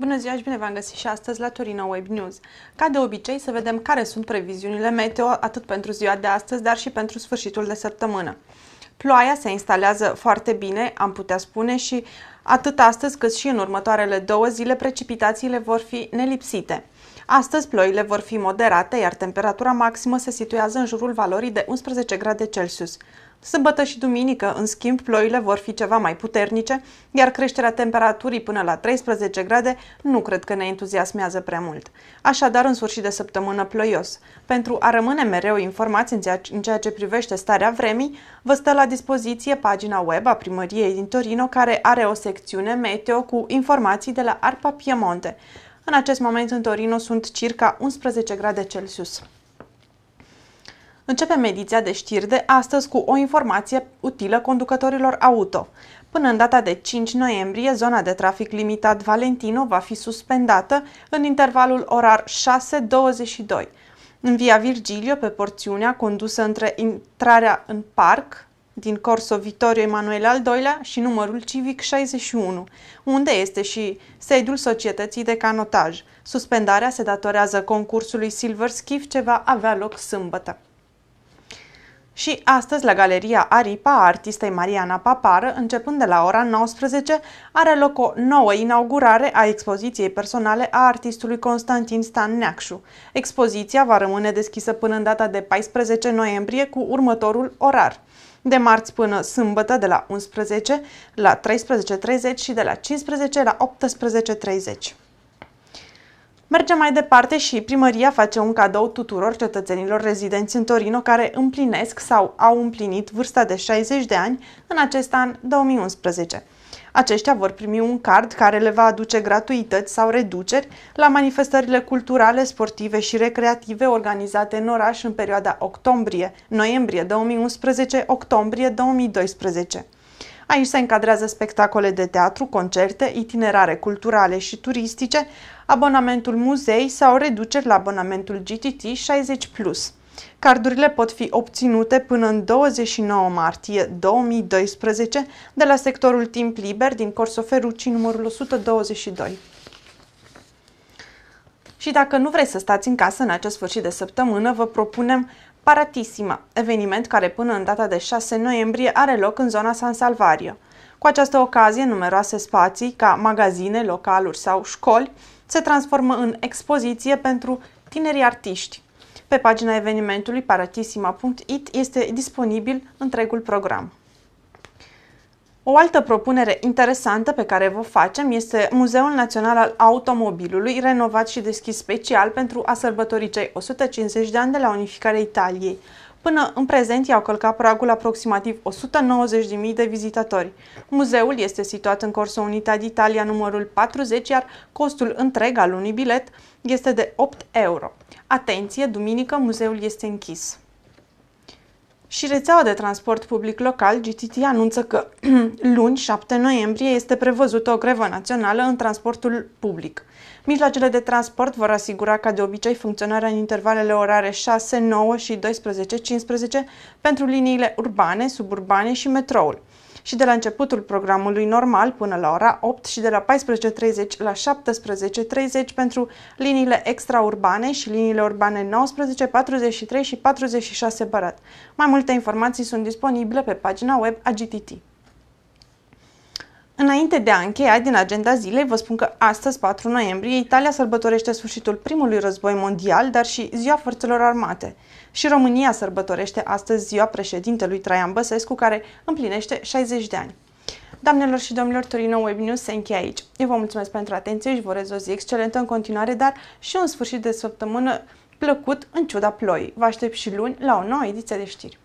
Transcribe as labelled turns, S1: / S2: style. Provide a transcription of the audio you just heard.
S1: Bună ziua și bine v-am găsit și astăzi la Torino Web News. Ca de obicei să vedem care sunt previziunile meteo atât pentru ziua de astăzi, dar și pentru sfârșitul de săptămână. Ploaia se instalează foarte bine, am putea spune, și atât astăzi cât și în următoarele două zile precipitațiile vor fi nelipsite. Astăzi ploile vor fi moderate, iar temperatura maximă se situează în jurul valorii de 11 grade Celsius. Sâmbătă și duminică, în schimb, ploile vor fi ceva mai puternice, iar creșterea temperaturii până la 13 grade nu cred că ne entuziasmează prea mult. Așadar, în sfârșit de săptămână ploios. Pentru a rămâne mereu informați în ceea ce privește starea vremii, vă stă la dispoziție pagina web a primăriei din Torino, care are o secțiune meteo cu informații de la Arpa Piemonte. În acest moment în Torino sunt circa 11 grade Celsius. Începem ediția de știri de astăzi cu o informație utilă conducătorilor auto. Până în data de 5 noiembrie, zona de trafic limitat Valentino va fi suspendată în intervalul orar 6-22. În Via Virgilio, pe porțiunea condusă între intrarea în parc, din Corso Vittorio Emanuele al II-lea și numărul civic 61, unde este și sediul societății de canotaj. Suspendarea se datorează concursului Silver Skiff ce va avea loc sâmbătă și astăzi la Galeria Aripa a artistei Mariana Papară, începând de la ora 19, are loc o nouă inaugurare a expoziției personale a artistului Constantin Stan Neacșu. Expoziția va rămâne deschisă până în data de 14 noiembrie cu următorul orar de marți până sâmbătă de la 11 la 13.30 și de la 15 la 18.30. Mergem mai departe și primăria face un cadou tuturor cetățenilor rezidenți în Torino care împlinesc sau au împlinit vârsta de 60 de ani în acest an 2011. Aceștia vor primi un card care le va aduce gratuități sau reduceri la manifestările culturale, sportive și recreative organizate în oraș în perioada octombrie-noiembrie 2011-octombrie 2012. Aici se încadrează spectacole de teatru, concerte, itinerare culturale și turistice, abonamentul muzei sau reduceri la abonamentul GTT 60+. Cardurile pot fi obținute până în 29 martie 2012 de la sectorul Timp Liber din Corso Ferucci numărul 122. Și dacă nu vreți să stați în casă în acest sfârșit de săptămână, vă propunem Paratissima, eveniment care până în data de 6 noiembrie are loc în zona San Salvario. Cu această ocazie, numeroase spații, ca magazine, localuri sau școli, se transformă în expoziție pentru tinerii artiști. Pe pagina evenimentului paratissima.it este disponibil întregul program. O altă propunere interesantă pe care vă facem este Muzeul Național al Automobilului, renovat și deschis special pentru a sărbători cei 150 de ani de la unificarea Italiei. Până în prezent i-au călcat pragul aproximativ 190.000 de vizitatori. Muzeul este situat în Corso Unita d'Italia numărul 40, iar costul întreg al unui bilet este de 8 euro. Atenție, duminică muzeul este închis. Și rețeaua de transport public local, GTT, anunță că luni, 7 noiembrie, este prevăzută o grevă națională în transportul public. Mijloacele de transport vor asigura ca de obicei funcționarea în intervalele orare 6, 9 și 12-15 pentru liniile urbane, suburbane și metroul și de la începutul programului normal până la ora 8 și de la 14.30 la 17.30 pentru liniile extraurbane și liniile urbane 19, 43 și 46 Bărat. Mai multe informații sunt disponibile pe pagina web AGTT. Înainte de a încheia din agenda zilei, vă spun că astăzi, 4 noiembrie, Italia sărbătorește sfârșitul primului război mondial, dar și Ziua Forțelor Armate. Și România sărbătorește astăzi ziua președintelui Traian Băsescu, care împlinește 60 de ani. Doamnelor și domnilor, Torino Web News se încheie aici. Eu vă mulțumesc pentru atenție și vă urez o zi excelentă în continuare, dar și un sfârșit de săptămână plăcut în ciuda ploii. Vă aștept și luni la o nouă ediție de știri.